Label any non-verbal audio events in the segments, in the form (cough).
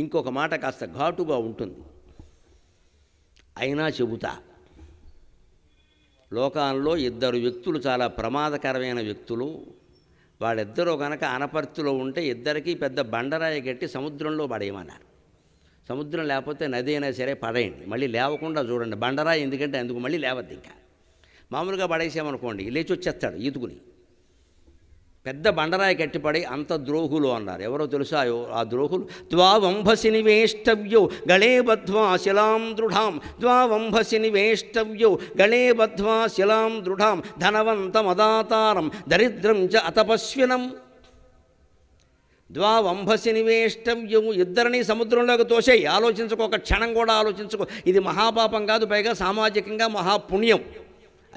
ఇంకొక మాట కాస్త ఘాటుగా ఉంటుంది అయినా చెబుతా లోకాల్లో ఇద్దరు వ్యక్తులు చాలా ప్రమాదకరమైన వ్యక్తులు వాళ్ళిద్దరూ కనుక అనపర్తిలో ఉంటే ఇద్దరికీ పెద్ద బండరాయి కట్టి సముద్రంలో పడేయమన్నారు సముద్రం లేకపోతే నది అయినా సరే పడేయండి మళ్ళీ లేవకుండా చూడండి బండరాయి ఎందుకంటే అందుకు మళ్ళీ లేవద్దు ఇంకా మామూలుగా పడేసామనుకోండి లేచి వచ్చేస్తాడు ఈదుకుని పెద్ద బండరాయి కట్టిపడి అంత ద్రోహులు అన్నారు ఎవరో తెలుసాయో ఆ ద్రోహులు ద్వావంభసి నివేష్టవ్యో గళే బధ్వా శిలాం దృఢాం ద్వావంభసి నివేష్టవ్యో గళే బధ్వా శిలాం దృఢాం ధనవంతమదాతారం దరిద్రం చ అతపస్వినం ద్వావంభసి నివేష్టవ్యం ఇద్దరిని సముద్రంలోకి తోసేయి ఆలోచించుకో ఒక క్షణం కూడా ఆలోచించుకో ఇది మహాపాపం కాదు పైగా సామాజికంగా మహాపుణ్యం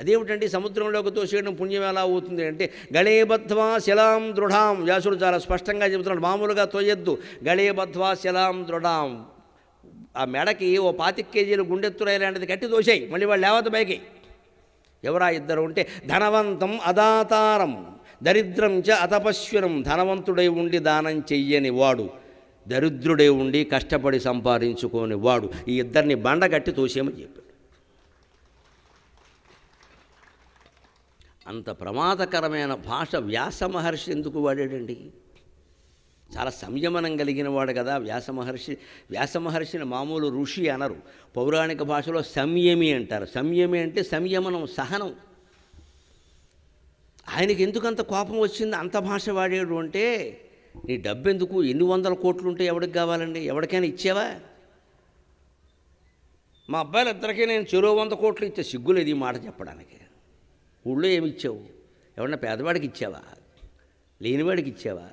అదేమిటండి సముద్రంలోకి తోసేయడం పుణ్యం ఎలా అవుతుంది అంటే గళేబద్ధ్వా శలాం దృఢాం వ్యాసుడు చాలా స్పష్టంగా చెబుతున్నాడు మామూలుగా తోయొద్దు గళేబద్ధ్వా శలాం దృఢాం ఆ మెడకి ఓ పాతిక కేజీలు గుండెత్తురాయి లాంటిది కట్టి తోసాయి మళ్ళీ వాళ్ళు లేవద్దు పైకి ఎవరా ఇద్దరు ఉంటే ధనవంతం అదాతారం దరిద్రం చ అతపశ్వినం ధనవంతుడై ఉండి దానం చెయ్యని వాడు దరిద్రుడై ఉండి కష్టపడి సంపాదించుకోని వాడు ఈ ఇద్దరిని బండగట్టి తోసేమని చెప్పాడు అంత ప్రమాదకరమైన భాష వ్యాస మహర్షి ఎందుకు వాడాడండి చాలా సంయమనం కలిగిన వాడు కదా వ్యాస మహర్షి వ్యాస మహర్షిని మామూలు ఋషి అనరు పౌరాణిక భాషలో సంయమి అంటారు సంయమి అంటే సంయమనం సహనం ఆయనకి ఎందుకంత కోపం వచ్చింది అంత భాష వాడాడు అంటే నీ డబ్బెందుకు ఎన్ని వందల కోట్లు ఉంటే ఎవడికి కావాలండి ఎవరికైనా ఇచ్చావా మా అబ్బాయిలు ఇద్దరికీ నేను చెరో వంద కోట్లు ఇచ్చే సిగ్గులేదు ఈ మాట చెప్పడానికి ఊళ్ళో ఏమి ఇచ్చావు ఎవరన్నా పేదవాడికి ఇచ్చావా లేనివాడికి ఇచ్చావా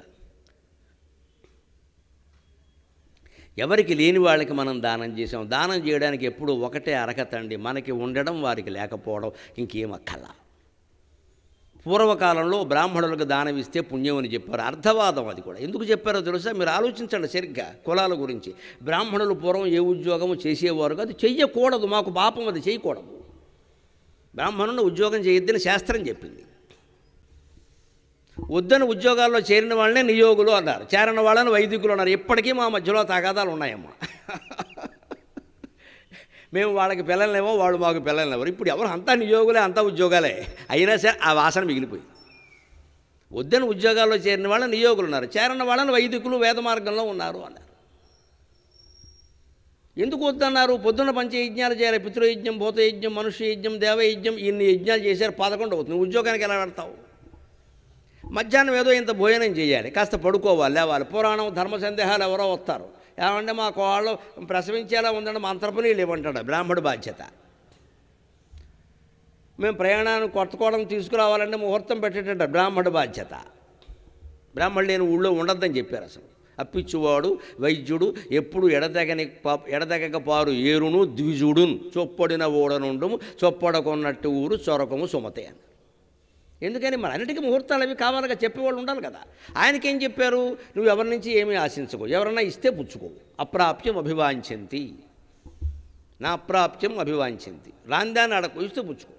ఎవరికి లేని వాళ్ళకి మనం దానం చేసాం దానం చేయడానికి ఎప్పుడు ఒకటే అర్హత అండి మనకి ఉండడం వారికి లేకపోవడం ఇంకేం అక్కలా పూర్వకాలంలో బ్రాహ్మణులకు దానం ఇస్తే పుణ్యం అని చెప్పారు అర్థవాదం అది కూడా ఎందుకు చెప్పారో తెలుసా మీరు ఆలోచించండి సరిగ్గా కులాల గురించి బ్రాహ్మణులు పూర్వం ఏ ఉద్యోగము చేసేవారు అది చెయ్యకూడదు మాకు పాపం అది చేయకూడదు బ్రాహ్మణుని ఉద్యోగం చేయొద్దని శాస్త్రం చెప్పింది వద్దని ఉద్యోగాల్లో చేరిన వాళ్ళనే నియోగులు అన్నారు చేరిన వాళ్ళని వైదికులు అన్నారు ఇప్పటికీ మా మధ్యలో తగాదాలు ఉన్నాయమ్మా మేము వాళ్ళకి పిల్లలనేమో వాళ్ళు మాకు పిల్లలనేవారు ఇప్పుడు ఎవరు అంతా నియోగులే అంతా ఉద్యోగాలే అయినా సరే ఆ వాసన మిగిలిపోయింది వద్దని ఉద్యోగాల్లో చేరిన వాళ్ళని నియోగులు ఉన్నారు చేరిన వాళ్ళని వైదికులు వేద మార్గంలో ఉన్నారు అన్నారు ఎందుకు వద్దన్నారు పొద్దున్న పంచ యజ్ఞాలు చేయాలి పితృయజ్ఞం భూతయజ్ఞం యజ్ఞం దేవయజ్ఞం ఇన్ని యజ్ఞాలు చేశారు పదకొండు అవుతుంది ఉద్యోగానికి ఎలా పెడతావు మధ్యాహ్నం ఏదో ఇంత భోజనం చేయాలి కాస్త పడుకోవాలి లేవాలి పురాణం ధర్మ సందేహాలు ఎవరో వస్తారు ఏమంటే మా కోళ్ళు ప్రసవించేలా ఉందంటే మా అంతర్పనీయులు ఇవ్వంటాడు బ్రాహ్మడు బాధ్యత మేము ప్రయాణాన్ని కొత్తకోవడం తీసుకురావాలంటే ముహూర్తం పెట్టేటంట బ్రాహ్మడు బాధ్యత బ్రాహ్మణుడు లేని ఊళ్ళో ఉండద్దని చెప్పారు అసలు అప్పించువాడు వైద్యుడు ఎప్పుడు ఎడదెగని ఎడదెగక పారు ఏరును ద్విజుడును చొప్పడిన ఓడనుండము చొప్పడకున్నట్టు ఊరు చొరకము సుమతే అని ఎందుకని మన అన్నిటికీ ముహూర్తాలు అవి కావాలిగా చెప్పేవాళ్ళు ఉండాలి కదా ఆయనకేం చెప్పారు నువ్వు ఎవరి నుంచి ఏమీ ఆశించుకో ఎవరన్నా ఇస్తే పుచ్చుకో అప్రాప్యం అభివాంఛంతి నా అప్రాప్యం అభివాంఛంతి రాందాన్ని అడకు ఇస్తే పుచ్చుకో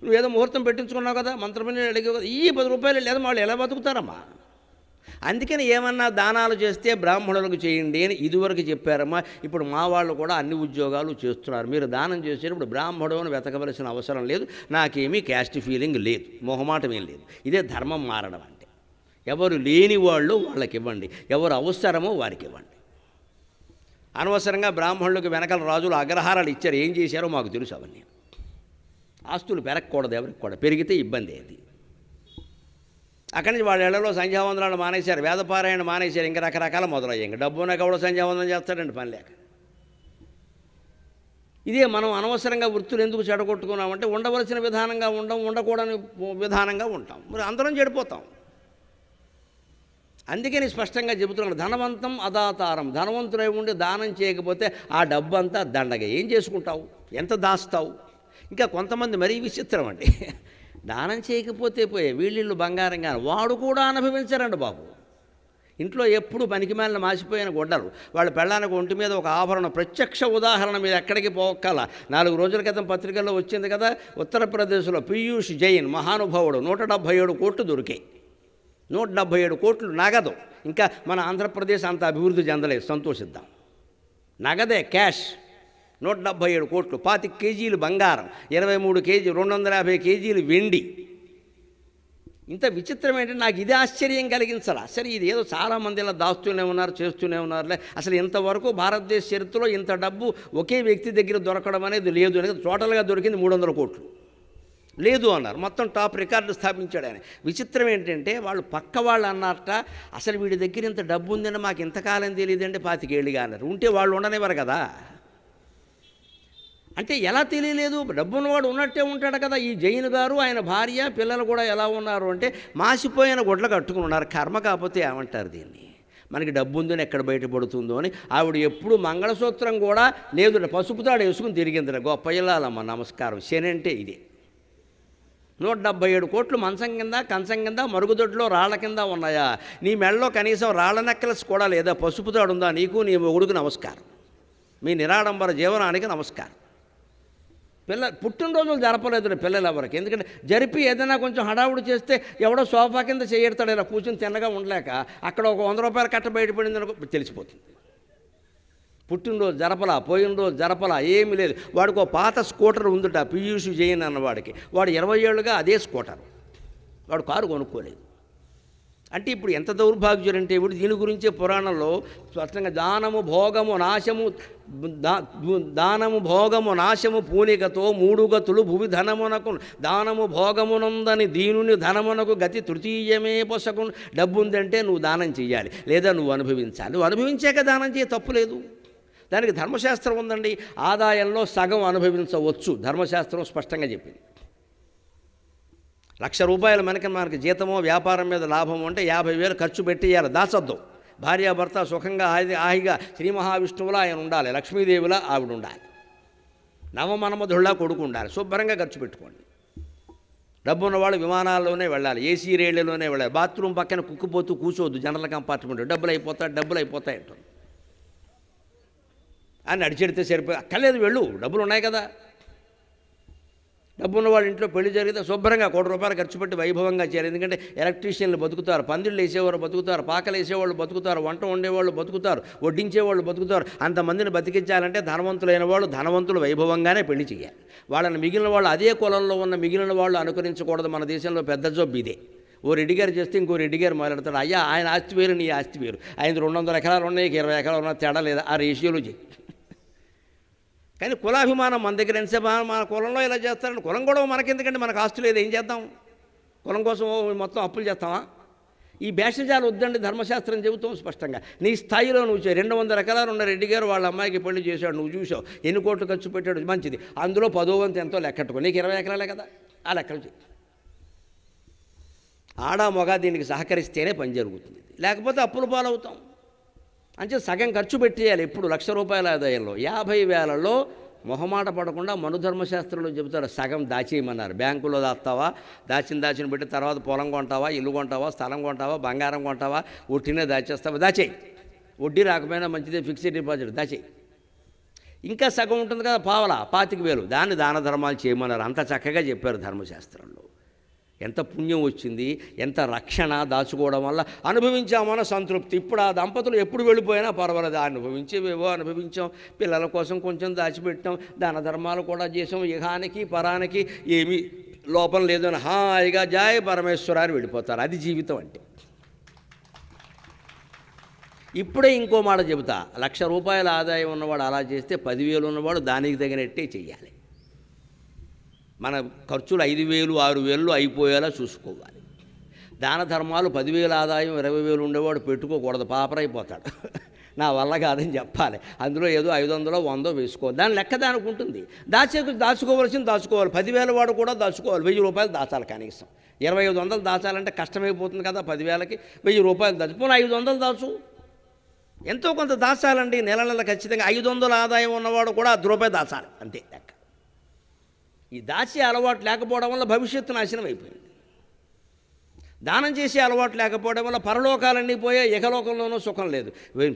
నువ్వు ఏదో ముహూర్తం పెట్టించుకున్నావు కదా మంత్రమని అడిగే కదా ఈ పది రూపాయలు లేదా వాళ్ళు ఎలా బతుకుతారమ్మా అందుకని ఏమన్నా దానాలు చేస్తే బ్రాహ్మణులకు చేయండి అని ఇదివరకు చెప్పారమ్మా ఇప్పుడు మా వాళ్ళు కూడా అన్ని ఉద్యోగాలు చేస్తున్నారు మీరు దానం చేసేటప్పుడు బ్రాహ్మడు వెతకవలసిన అవసరం లేదు నాకేమీ క్యాస్ట్ ఫీలింగ్ లేదు మొహమాటం ఏం లేదు ఇదే ధర్మం మారడం అంటే ఎవరు లేని వాళ్ళు వాళ్ళకి ఇవ్వండి ఎవరు అవసరమో వారికి ఇవ్వండి అనవసరంగా బ్రాహ్మణులకు వెనకాల రాజులు అగ్రహారాలు ఇచ్చారు ఏం చేశారో మాకు తెలుసు అవన్నీ ఆస్తులు పెరగకూడదు ఎవరికి కూడా పెరిగితే ఇబ్బంది అది అక్కడి నుంచి వాళ్ళ ఇళ్లలో సంధ్యావందనాలు మానేశారు వేదపారాయణ మానేశారు ఇంకా రకరకాల మొదలయ్యాయి ఇంకా డబ్బు ఉన్నాక కూడా సంధ్యావందనం చేస్తాడండి పని లేక ఇదే మనం అనవసరంగా వృత్తులు ఎందుకు చెడగొట్టుకున్నామంటే ఉండవలసిన విధానంగా ఉండం ఉండకూడని విధానంగా ఉంటాం మరి అందరం చెడిపోతాం అందుకని స్పష్టంగా చెబుతున్నాను ధనవంతం అదాతారం ధనవంతులై ఉండి దానం చేయకపోతే ఆ డబ్బు అంతా దండగ ఏం చేసుకుంటావు ఎంత దాస్తావు ఇంకా కొంతమంది మరీ విచిత్రం అండి దానం చేయకపోతే పోయే వీళ్ళిళ్ళు బంగారం కానీ వాడు కూడా అనుభవించరండి బాబు ఇంట్లో ఎప్పుడు పనికిమాలిన మాసిపోయిన గొడ్డరు వాళ్ళ పెళ్ళానికి ఒంటి మీద ఒక ఆభరణం ప్రత్యక్ష ఉదాహరణ మీరు ఎక్కడికి పోక్కల నాలుగు రోజుల క్రితం పత్రికల్లో వచ్చింది కదా ఉత్తరప్రదేశ్లో పీయూష్ జైన్ మహానుభావుడు నూట డెబ్భై ఏడు కోట్లు దొరికాయి నూట డెబ్భై ఏడు కోట్లు నగదు ఇంకా మన ఆంధ్రప్రదేశ్ అంత అభివృద్ధి చెందలేదు సంతోషిద్దాం నగదే క్యాష్ నూట డెబ్భై ఏడు కోట్లు పాతి కేజీలు బంగారం ఇరవై మూడు కేజీ రెండు వందల యాభై కేజీలు వెండి ఇంత విచిత్రం ఏంటంటే నాకు ఇది ఆశ్చర్యం కలిగించాల సరే ఇది ఏదో చాలామంది ఇలా దాస్తూనే ఉన్నారు చేస్తూనే ఉన్నారులే అసలు ఇంతవరకు భారతదేశ చరిత్రలో ఇంత డబ్బు ఒకే వ్యక్తి దగ్గర దొరకడం అనేది లేదు అనేది టోటల్గా దొరికింది మూడు వందల కోట్లు లేదు అన్నారు మొత్తం టాప్ రికార్డు స్థాపించాడు ఆయన విచిత్రం ఏంటంటే వాళ్ళు పక్క వాళ్ళు అన్నారట అసలు వీడి దగ్గర ఇంత డబ్బు ఉందని మాకు ఇంతకాలం తెలియదండి పాతికేళ్ళుగా అన్నారు ఉంటే వాళ్ళు ఉండనివ్వరు కదా అంటే ఎలా తెలియలేదు ఉన్నవాడు ఉన్నట్టే ఉంటాడు కదా ఈ జైన్ గారు ఆయన భార్య పిల్లలు కూడా ఎలా ఉన్నారు అంటే మాసిపోయిన గుడ్లు కట్టుకుని ఉన్నారు కర్మ కాకపోతే ఏమంటారు దీన్ని మనకి డబ్బు ఉందని ఎక్కడ బయటపడుతుందో అని ఆవిడ ఎప్పుడు మంగళసూత్రం కూడా లేదు పసుపు తాడు వేసుకుని తిరిగిందిరా గొప్ప ఇల్లాలమ్మ నమస్కారం శని అంటే ఇదే నూట డెబ్బై ఏడు కోట్లు మంచం కింద కంచం కింద మరుగుదొడ్లో రాళ్ల కింద ఉన్నాయా నీ మెడలో కనీసం రాళ్ల నెక్లెస్ కూడా లేదా పసుపు తాడుందా నీకు నీ ఒడుకు నమస్కారం మీ నిరాడంబర జీవనానికి నమస్కారం పిల్ల పుట్టినరోజులు జరపలేదు పిల్లలు ఎవరికి ఎందుకంటే జరిపి ఏదైనా కొంచెం హడావుడు చేస్తే ఎవడో సోఫా కింద చేయడతాడు ఇలా కూర్చొని తిన్నగా ఉండలేక అక్కడ ఒక వంద రూపాయలు కట్ట బయటపడింది అనుకో తెలిసిపోతుంది పుట్టినరోజు జరపలా పోయినరోజు జరపలా ఏమీ లేదు వాడికి ఒక పాత స్కూటర్ ఉందట పీయూష్ జైన్ అన్నవాడికి వాడు ఇరవై ఏళ్ళుగా అదే స్కూటర్ వాడు కారు కొనుక్కోలేదు అంటే ఇప్పుడు ఎంత అంటే ఇప్పుడు దీని గురించే పురాణంలో స్పష్టంగా దానము భోగము నాశము దానము భోగము నాశము పూనికతో గతులు భువి ధనమునకు దానము భోగమునందని దీనుని ధనమునకు గతి తృతీయమే పొసకు డబ్బుందంటే నువ్వు దానం చేయాలి లేదా నువ్వు అనుభవించాలి నువ్వు అనుభవించాక దానం చేయ తప్పు లేదు దానికి ధర్మశాస్త్రం ఉందండి ఆదాయంలో సగం అనుభవించవచ్చు ధర్మశాస్త్రం స్పష్టంగా చెప్పింది లక్ష రూపాయలు మనకి మనకి జీతమో వ్యాపారం మీద లాభం అంటే యాభై వేలు ఖర్చు పెట్టేయాలి దాచొద్దు భార్యాభర్త సుఖంగా ఆహిగా శ్రీ మహావిష్ణువులా ఆయన ఉండాలి లక్ష్మీదేవిలా ఆవిడ ఉండాలి నవమనమధుళ్ళా కొడుకు ఉండాలి శుభ్రంగా ఖర్చు పెట్టుకోండి డబ్బు ఉన్నవాళ్ళు విమానాల్లోనే వెళ్ళాలి ఏసీ రైళ్లలోనే వెళ్ళాలి బాత్రూమ్ పక్కన కుక్కుపోతూ కూర్చోవద్దు జనరల్ కంపార్ట్మెంట్ డబ్బులు అయిపోతాయి డబ్బులు అయిపోతాయి అంటుంది అని నడిచెడితే సరిపోయి అక్కర్లేదు వెళ్ళు డబ్బులు ఉన్నాయి కదా డబ్బున్న వాళ్ళ ఇంట్లో పెళ్లి జరిగితే శుభ్రంగా కోటి రూపాయలు ఖర్చు పెట్టి వైభవంగా చేయాలి ఎందుకంటే ఎలక్ట్రీషియన్లు బతుకుతారు పందిళ్ళు వేసేవాళ్ళు బతుకుతారు పాకలు వేసేవాళ్ళు బతుకుతారు వంట వండేవాళ్ళు బతుకుతారు వడ్డించేవాళ్ళు బతుకుతారు అంతమందిని బతికించాలంటే ధనవంతులైన వాళ్ళు ధనవంతులు వైభవంగానే పెళ్లి చేయాలి వాళ్ళని మిగిలిన వాళ్ళు అదే కులంలో ఉన్న మిగిలిన వాళ్ళు అనుకరించకూడదు మన దేశంలో పెద్ద జబ్బు ఇదే ఓ రెడ్డిగారు చేస్తే ఇంకో రెడ్డిగారు గారు మాట్లాడతాడు అయ్యా ఆయన ఆస్తి వేరు నీ ఆస్తి వేరు ఆయన రెండు వందల ఎకరాలు ఉన్నాయి ఇరవై ఎకరాలు ఉన్న తేడా లేదా ఆ రేషియోలో చెప్పి కానీ కులాభిమానం మన దగ్గర ఎంత మన కులంలో ఇలా చేస్తారని కులం గొడవ మనకెందుకంటే మనకు ఆస్తి లేదు ఏం చేద్దాం కులం కోసం మొత్తం అప్పులు చేస్తామా ఈ భేషజాలు వద్దండి ధర్మశాస్త్రం చెబుతాం స్పష్టంగా నీ స్థాయిలో నువ్వు రెండు వందల రకాలు ఉన్న రెడ్డి గారు వాళ్ళ అమ్మాయికి పెళ్లి చేశాడు నువ్వు చూసావు ఎన్ని కోట్లు ఖర్చు పెట్టాడు మంచిది అందులో పదో వంతు ఎంతో లెక్కట్టుకో నీకు ఇరవై ఎకరాలే కదా ఆ లెక్కలు చెయ్యి ఆడా మొగ దీనికి సహకరిస్తేనే పని జరుగుతుంది లేకపోతే అప్పులు పాలవుతాం అంటే సగం ఖర్చు పెట్టేయాలి ఎప్పుడు లక్ష రూపాయల ఆదాయంలో యాభై వేలలో మొహమాట పడకుండా మనుధర్మశాస్త్రంలో చెబుతారు సగం దాచేయమన్నారు బ్యాంకులో దాస్తావా దాచిన దాచిన పెట్టి తర్వాత పొలం కొంటావా ఇల్లు కొంటావా స్థలం కొంటావా బంగారం కొంటావా ఒట్టినే దాచేస్తావా దాచేయి వడ్డీ రాకపోయినా మంచిదే ఫిక్స్డ్ డిపాజిట్ దాచేయి ఇంకా సగం ఉంటుంది కదా పావలా పాతిక వేలు దాన్ని దాన ధర్మాలు చేయమన్నారు అంత చక్కగా చెప్పారు ధర్మశాస్త్రంలో ఎంత పుణ్యం వచ్చింది ఎంత రక్షణ దాచుకోవడం వల్ల అనుభవించామన్న సంతృప్తి ఇప్పుడు ఆ దంపతులు ఎప్పుడు వెళ్ళిపోయినా పర్వాలేదు అనుభవించేవేవో అనుభవించాం పిల్లల కోసం కొంచెం దాచిపెట్టాం దాన ధర్మాలు కూడా చేసాం యుగానికి పరానికి ఏమీ లోపం లేదని హాయిగా జాయ్ పరమేశ్వర అని వెళ్ళిపోతారు అది జీవితం అంటే ఇప్పుడే ఇంకో మాట చెబుతా లక్ష రూపాయల ఆదాయం ఉన్నవాడు అలా చేస్తే పదివేలు ఉన్నవాడు దానికి తగినట్టే చెయ్యాలి మన ఖర్చులు ఐదు వేలు ఆరు వేలు అయిపోయేలా చూసుకోవాలి దాన ధర్మాలు పదివేలు ఆదాయం ఇరవై వేలు ఉండేవాడు పెట్టుకోకూడదు పాపరైపోతాడు (laughs) నా వల్ల కాదని చెప్పాలి అందులో ఏదో ఐదు వందలో వందో వేసుకో దాని లెక్క దానికి ఉంటుంది దాచే దాచుకోవాల్సింది దాచుకోవాలి పదివేల వాడు కూడా దాచుకోవాలి వెయ్యి రూపాయలు దాచాలి కనీసం ఇరవై ఐదు వందలు దాచాలంటే కష్టమైపోతుంది కదా పదివేలకి వెయ్యి రూపాయలు దాచు ఐదు వందలు దాచు ఎంతో కొంత దాచాలండి నెల నెల ఖచ్చితంగా ఐదు వందల ఆదాయం ఉన్నవాడు కూడా అది రూపాయలు దాచాలి అంతే లెక్క ఈ దాచే అలవాటు లేకపోవడం వల్ల భవిష్యత్తు నాశనం అయిపోయింది దానం చేసే అలవాటు లేకపోవడం వల్ల పరలోకాలన్నీ పోయే ఎకలోకంలోనూ సుఖం లేదు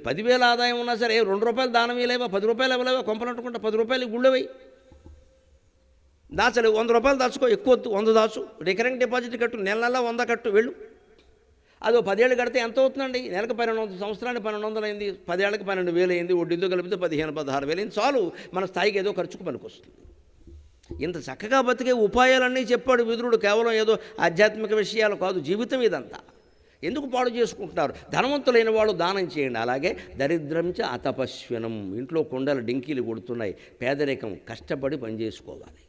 పదివేల ఆదాయం ఉన్నా సరే రెండు రూపాయలు దానం ఇవ్వలేవా పది రూపాయలు ఇవ్వలేవా కొంపనట్టుకుంటే పది రూపాయలు గుళ్ళవై దాచలేవు వంద రూపాయలు దాచుకో ఎక్కువ వంద దాచు రికరింగ్ డిపాజిట్ కట్టు నెల నెల వంద కట్టు వెళ్ళు అదో పదేళ్ళు కడితే ఎంత అవుతుందండి నెలకు పన్నెండు వందల సంవత్సరానికి పన్నెండు వందలు అయింది పదేళ్ళకి పన్నెండు వేలు అయింది వడ్డీతో కలిపితే పదిహేను పదహారు వేలు అయింది చాలు మన స్థాయికి ఏదో ఖర్చుకు వస్తుంది ఇంత చక్కగా బతికే ఉపాయాలన్నీ చెప్పాడు విదురుడు కేవలం ఏదో ఆధ్యాత్మిక విషయాలు కాదు జీవితం ఇదంతా ఎందుకు పాడు చేసుకుంటున్నారు ధనవంతులైన వాళ్ళు దానం చేయండి అలాగే దరిద్రంచ అతపశ్వినం ఇంట్లో కొండలు డింకీలు కొడుతున్నాయి పేదరికం కష్టపడి పనిచేసుకోవాలి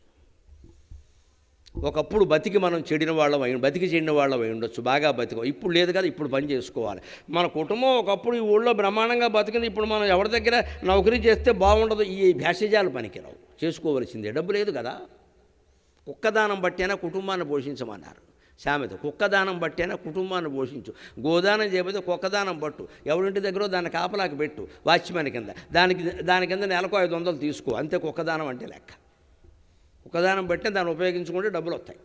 ఒకప్పుడు బతికి మనం చెడిన వాళ్ళం అయి బతికి చెడిన వాళ్ళం అయి ఉండొచ్చు బాగా బతికం ఇప్పుడు లేదు కదా ఇప్పుడు పని చేసుకోవాలి మన కుటుంబం ఒకప్పుడు ఈ ఊళ్ళో బ్రహ్మాండంగా బతికింది ఇప్పుడు మనం ఎవరి దగ్గర నౌకరీ చేస్తే బాగుండదు ఈ భేషజాలు పనికిరావు చేసుకోవలసిందే డబ్బు లేదు కదా కుక్కదానం బట్టైనా కుటుంబాన్ని పోషించమన్నారు సామెత కుక్కదానం బట్టైనా కుటుంబాన్ని పోషించు గోదానం చేయబోతే కుక్కదానం పట్టు ఎవరింటి దగ్గర దాన్ని కాపలాకి పెట్టు వాచ్మెన్ కింద దానికి దాని కింద నెలకు ఐదు వందలు తీసుకో అంతే కుక్కదానం అంటే లెక్క ఒకదానం బట్టి దాన్ని ఉపయోగించుకుంటే డబ్బులు వస్తాయి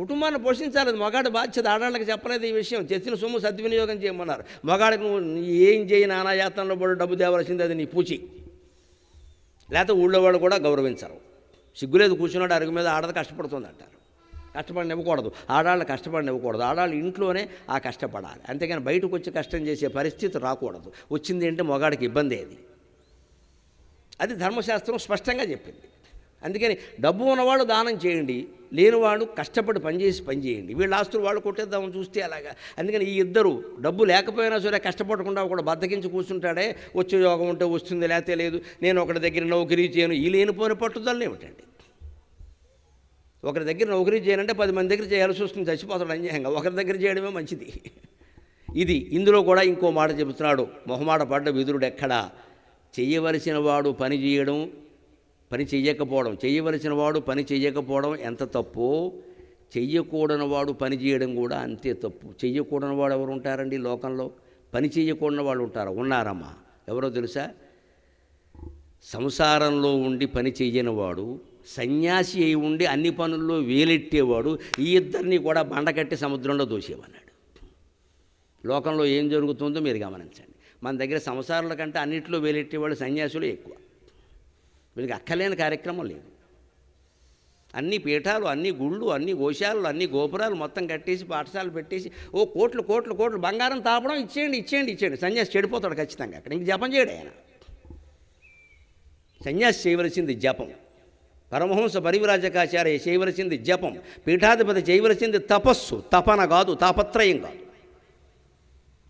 కుటుంబాన్ని పోషించాలి మగాడి బాధ్యత ఆడాళ్ళకి చెప్పలేదు ఈ విషయం తెచ్చిన సొమ్ము సద్వినియోగం చేయమన్నారు మగాడికి నువ్వు ఏం చేయి నానాయాతంలో పడు డబ్బు తేవలసింది అది నీ పూచి లేకపోతే ఊళ్ళో వాళ్ళు కూడా గౌరవించరు సిగ్గులేదు కూర్చున్నాడు అరుగు మీద ఆడది కష్టపడుతుంది అంటారు ఆడాళ్ళు కష్టపడి నివ్వకూడదు ఆడాళ్ళు ఇంట్లోనే ఆ కష్టపడాలి అంతేగాని బయటకు వచ్చి కష్టం చేసే పరిస్థితి రాకూడదు వచ్చింది ఏంటంటే మగాడికి ఇబ్బంది అది అది ధర్మశాస్త్రం స్పష్టంగా చెప్పింది అందుకని డబ్బు ఉన్నవాడు దానం చేయండి లేనివాడు కష్టపడి పనిచేసి పనిచేయండి వీళ్ళ ఆస్తులు వాళ్ళు కొట్టేద్దామని చూస్తే అలాగా అందుకని ఈ ఇద్దరు డబ్బు లేకపోయినా సరే కష్టపడకుండా ఒకడు బద్దకించి కూర్చుంటాడే వచ్చే యోగం ఉంటే వస్తుంది లేకపోతే లేదు నేను ఒకటి దగ్గర నౌకరీ చేయను ఈ లేనిపోయిన పట్టుదల ఏమిటండి ఒకరి దగ్గర నౌకరీ చేయాలంటే పది మంది దగ్గర చేయాల్సి వస్తుంది చచ్చిపోతాడు అన్యాయంగా ఒకరి దగ్గర చేయడమే మంచిది ఇది ఇందులో కూడా ఇంకో మాట చెబుతున్నాడు మొహమాట పడ్డ విదురుడు ఎక్కడా చేయవలసిన వాడు పని చేయడం పని చెయ్యకపోవడం చేయవలసిన వాడు పని చెయ్యకపోవడం ఎంత తప్పు చెయ్యకూడని వాడు పని చేయడం కూడా అంతే తప్పు చెయ్యకూడని వాడు ఎవరు ఉంటారండి లోకంలో పని చేయకూడని వాళ్ళు ఉంటారు ఉన్నారమ్మా ఎవరో తెలుసా సంసారంలో ఉండి పని చెయ్యని వాడు సన్యాసి అయి ఉండి అన్ని పనుల్లో వేలెట్టేవాడు ఈ ఇద్దరిని కూడా బండకట్టి సముద్రంలో దోసేవన్నాడు లోకంలో ఏం జరుగుతుందో మీరు గమనించండి మన దగ్గర సంసారాల కంటే అన్నింటిలో వేలెట్టేవాళ్ళు సన్యాసులు ఎక్కువ వీళ్ళకి అక్కలేని కార్యక్రమం లేదు అన్ని పీఠాలు అన్ని గుళ్ళు అన్ని గోశాలు అన్ని గోపురాలు మొత్తం కట్టేసి పాఠశాలలు పెట్టేసి ఓ కోట్లు కోట్లు కోట్లు బంగారం తాపడం ఇచ్చేయండి ఇచ్చేయండి ఇచ్చేయండి సన్యాసి చెడిపోతాడు ఖచ్చితంగా అక్కడ ఇంక జపం చేయడు ఆయన సన్యాసి చేయవలసింది జపం పరమహంస పరివిరాజకాచార్య చేయవలసింది జపం పీఠాధిపతి చేయవలసింది తపస్సు తపన కాదు తాపత్రయం కాదు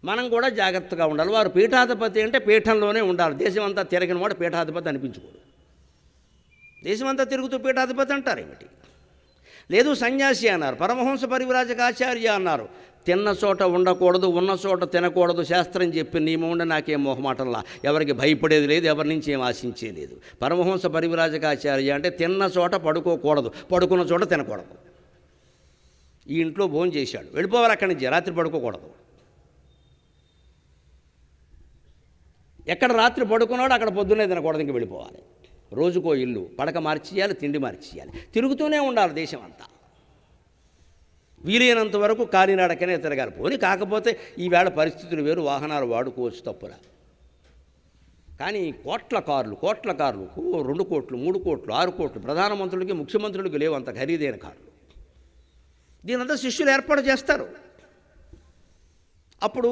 మనం కూడా జాగ్రత్తగా ఉండాలి వారు పీఠాధిపతి అంటే పీఠంలోనే ఉండాలి దేశం అంతా తిరగిన వాడు పీఠాధిపతి అనిపించకూడదు దేశమంతా తిరుగుతూ పీఠాధిపతి అంటారు ఏమిటి లేదు సన్యాసి అన్నారు పరమహంస పరివిరాజకాచార్య అన్నారు తిన్న చోట ఉండకూడదు ఉన్న చోట తినకూడదు శాస్త్రం చెప్పి నియమం ఉండి నాకేం మొహమాటంలా ఎవరికి భయపడేది లేదు ఎవరి నుంచి ఏం ఆశించేది లేదు పరమహంస పరివిరాజకాచార్య అంటే తిన్న చోట పడుకోకూడదు పడుకున్న చోట తినకూడదు ఈ ఇంట్లో భోజనం చేశాడు వెళ్ళిపోవాలి అక్కడి నుంచి రాత్రి పడుకోకూడదు ఎక్కడ రాత్రి పడుకున్నాడో అక్కడ పొద్దున్నే తినకూడదు ఇంక వెళ్ళిపోవాలి రోజుకో ఇల్లు పడక మార్చేయాలి తిండి మార్చేయాలి తిరుగుతూనే ఉండాలి దేశం అంతా వీలైనంత వరకు కాలినాడకనే తిరగాలి పోనీ కాకపోతే ఈవేళ పరిస్థితులు వేరు వాహనాలు వాడుకోవచ్చు తప్పురా కానీ కోట్ల కార్లు కోట్ల కార్లు రెండు కోట్లు మూడు కోట్లు ఆరు కోట్లు ప్రధానమంత్రులకి ముఖ్యమంత్రులకి లేవు అంత ఖరీదైన కార్లు దీనంతా శిష్యులు ఏర్పాటు చేస్తారు అప్పుడు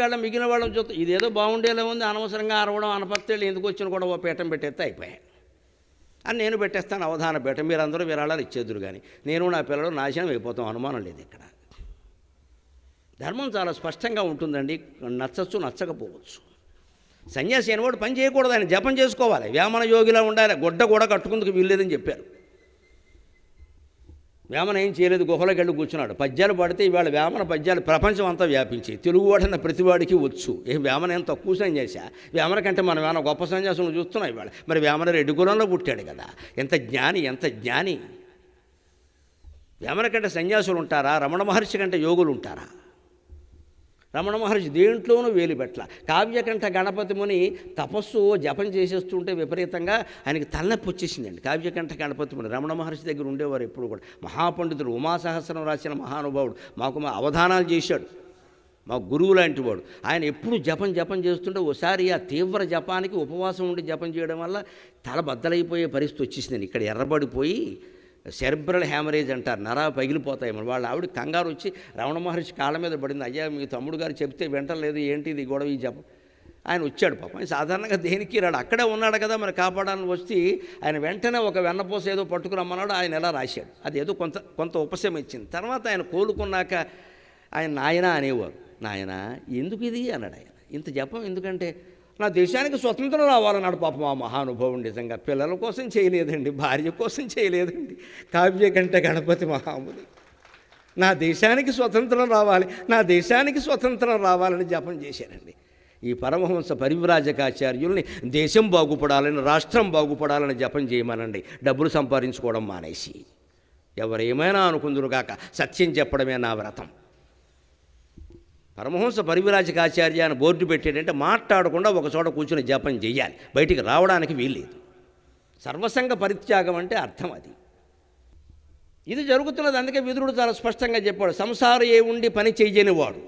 కాళ్ళ మిగిలిన వాళ్ళని చూస్తే ఇదేదో బాగుండేలా ఉంది అనవసరంగా అరవడం అనపత్తేళ్ళు ఎందుకు వచ్చిన కూడా ఓ పీఠం పెట్టేస్తే అయిపోయాయి అని నేను పెట్టేస్తాను అవధాన మీరు మీరందరూ విరాళాలు ఇచ్చేద్దురు కానీ నేను నా పిల్లలు నాశనం అయిపోతాం అనుమానం లేదు ఇక్కడ ధర్మం చాలా స్పష్టంగా ఉంటుందండి నచ్చచ్చు నచ్చకపోవచ్చు సన్యాసి అనేవాడు పని చేయకూడదు ఆయన జపం చేసుకోవాలి వ్యామన యోగిలా ఉండాలి గొడ్డ కూడా కట్టుకుందుకు వీల్లేదని చెప్పారు వేమన ఏం చేయలేదు గుహలోకి వెళ్ళి కూర్చున్నాడు పద్యాలు పాడితే ఇవాళ వేమన పద్యాలు ప్రపంచం అంతా వ్యాపించి తెలుగువాడన్న ప్రతివాడికి వచ్చు ఏ వేమన ఏం తక్కువ సన్యాసా వేమన కంటే మనం ఏమైనా గొప్ప సన్యాసం చూస్తున్నాం ఇవాళ మరి వేమన రెడ్డి కులంలో పుట్టాడు కదా ఎంత జ్ఞాని ఎంత జ్ఞాని వేమన కంటే సన్యాసులు ఉంటారా రమణ మహర్షి కంటే యోగులు ఉంటారా రమణ మహర్షి దేంట్లోనూ వేలు పెట్టల కావ్యకంఠ గణపతి ముని తపస్సు జపం చేసేస్తుంటే విపరీతంగా ఆయనకి తలనొప్పి వచ్చేసిందండి కావ్యకంఠ గణపతి ముని రమణ మహర్షి దగ్గర ఉండేవారు ఎప్పుడు కూడా మహాపండితుడు ఉమాసహస్రం రాసిన మహానుభావుడు మాకు మా అవధానాలు చేశాడు మా గురువు లాంటి వాడు ఆయన ఎప్పుడు జపం జపం చేస్తుంటే ఒకసారి ఆ తీవ్ర జపానికి ఉపవాసం ఉండి జపం చేయడం వల్ల తల బద్దలైపోయే పరిస్థితి వచ్చేసిందండి ఇక్కడ ఎర్రబడిపోయి సెర్బ్రల్ హ్యామరేజ్ అంటారు నరా పగిలిపోతాయి మరి వాళ్ళు ఆవిడ కంగారు వచ్చి రమణ మహర్షి కాళ్ళ మీద పడింది అయ్యా మీ తమ్ముడు గారు చెప్తే వింటలేదు ఏంటి ఇది గొడవ ఈ జపం ఆయన వచ్చాడు పాపం సాధారణంగా దేనికి రాడు అక్కడే ఉన్నాడు కదా మరి కాపాడాలని వచ్చి ఆయన వెంటనే ఒక వెన్నపోస ఏదో పట్టుకురమ్మన్నాడు ఆయన ఎలా రాశాడు అది ఏదో కొంత కొంత ఉపశమ ఇచ్చింది తర్వాత ఆయన కోలుకున్నాక ఆయన నాయన అనేవారు నాయన ఎందుకు ఇది అన్నాడు ఆయన ఇంత జపం ఎందుకంటే నా దేశానికి స్వతంత్రం రావాలని నాడు పాపం ఆ మహానుభావుడు నిజంగా పిల్లల కోసం చేయలేదండి భార్య కోసం చేయలేదండి కావ్య గంట గణపతి మహాముని నా దేశానికి స్వతంత్రం రావాలి నా దేశానికి స్వతంత్రం రావాలని జపం చేశారండి ఈ పరమహంస పరివ్రాజకాచార్యుల్ని దేశం బాగుపడాలని రాష్ట్రం బాగుపడాలని జపం చేయమనండి డబ్బులు సంపాదించుకోవడం మానేసి ఎవరేమైనా అనుకుందురుగాక సత్యం చెప్పడమే నా వ్రతం పరమహంస పరివిరాజకాచార్య అని బోర్డు పెట్టేటంటే మాట్లాడకుండా ఒక చోట కూర్చుని జపం చేయాలి బయటికి రావడానికి వీల్లేదు సర్వసంగ పరిత్యాగం అంటే అర్థం అది ఇది జరుగుతున్నది అందుకే విధుడు చాలా స్పష్టంగా చెప్పాడు సంసారం ఏ ఉండి పని చేయనివాడు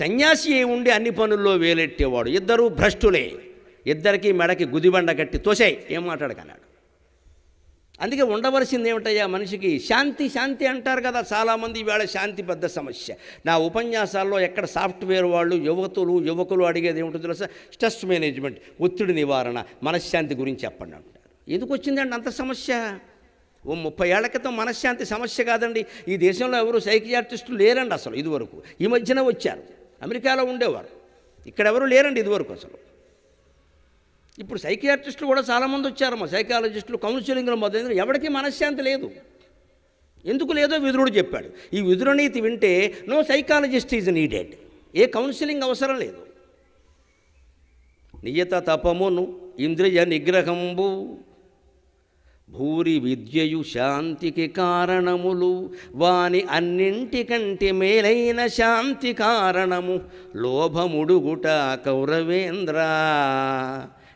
సన్యాసి ఏ ఉండి అన్ని పనుల్లో వేలెట్టేవాడు ఇద్దరూ భ్రష్టులే ఇద్దరికీ మెడకి గుదిబండ కట్టి తోసాయి ఏం మాట్లాడగలడు అందుకే ఉండవలసింది ఏమిటయ్యా మనిషికి శాంతి శాంతి అంటారు కదా చాలామంది ఈవేళ శాంతి పెద్ద సమస్య నా ఉపన్యాసాల్లో ఎక్కడ సాఫ్ట్వేర్ వాళ్ళు యువతులు యువకులు అడిగేది ఏమిటో తెలుసా స్ట్రెస్ మేనేజ్మెంట్ ఒత్తిడి నివారణ మనశ్శాంతి గురించి చెప్పండి అంటారు ఎందుకు వచ్చిందండి అంత సమస్య ఓ ముప్పై ఏళ్ల క్రితం మనశ్శాంతి సమస్య కాదండి ఈ దేశంలో ఎవరు సైకియాట్రిస్టులు లేరండి అసలు ఇదివరకు ఈ మధ్యన వచ్చారు అమెరికాలో ఉండేవారు ఇక్కడెవరు లేరండి ఇదివరకు అసలు ఇప్పుడు సైకియాట్రిస్టులు కూడా చాలామంది వచ్చారు మా సైకాలజిస్టులు కౌన్సిలింగ్లు మొదలైన ఎవరికి మనశ్శాంతి లేదు ఎందుకు లేదో విదురుడు చెప్పాడు ఈ నీతి వింటే నో సైకాలజిస్ట్ ఈజ్ నీడెడ్ ఏ కౌన్సిలింగ్ అవసరం లేదు నియత తపమును ఇంద్రియ నిగ్రహంబు భూరి విద్యయు శాంతికి కారణములు వాని అన్నింటికంటి మేలైన శాంతి కారణము లోభముడుగుట కౌరవేంద్ర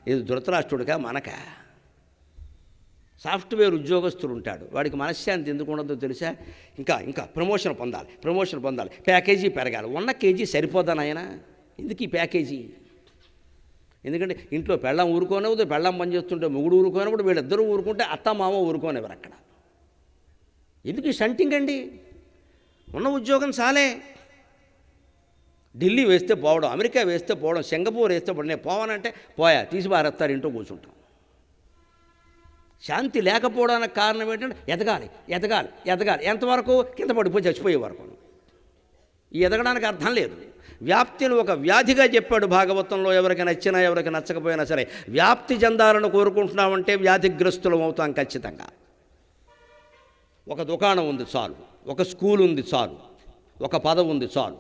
ఇది ధృతరాష్ట్రుడికా మనక సాఫ్ట్వేర్ ఉద్యోగస్తుడు ఉంటాడు వాడికి మనశ్శాంతి ఎందుకు ఉండదో తెలుసా ఇంకా ఇంకా ప్రమోషన్ పొందాలి ప్రమోషన్ పొందాలి ప్యాకేజీ పెరగాలి ఉన్న కేజీ ఆయన ఎందుకు ఈ ప్యాకేజీ ఎందుకంటే ఇంట్లో పెళ్ళం ఊరుకోనివ్వదు పెళ్ళం పనిచేస్తుంటే మొగుడు ఊరుకోనప్పుడు వీళ్ళిద్దరూ ఊరుకుంటే అత్త మామ ఊరుకోనివ్వరు అక్కడ ఎందుకు ఈ షంటింగ్ అండి ఉన్న ఉద్యోగం చాలే ఢిల్లీ వేస్తే పోవడం అమెరికా వేస్తే పోవడం సింగపూర్ వేస్తే పోవడం నేను పోవాలంటే పోయా తీసి బారేస్తారు కూర్చుంటాం శాంతి లేకపోవడానికి కారణం ఏంటంటే ఎదగాలి ఎదగాలి ఎదగాలి ఎంతవరకు కింద పడిపోయి చచ్చిపోయే వరకు ఈ ఎదగడానికి అర్థం లేదు వ్యాప్తిని ఒక వ్యాధిగా చెప్పాడు భాగవతంలో ఎవరికి నచ్చినా ఎవరికి నచ్చకపోయినా సరే వ్యాప్తి చెందాలని కోరుకుంటున్నామంటే వ్యాధిగ్రస్తులం అవుతాం ఖచ్చితంగా ఒక దుకాణం ఉంది చాలు ఒక స్కూల్ ఉంది చాలు ఒక పదవి ఉంది చాలు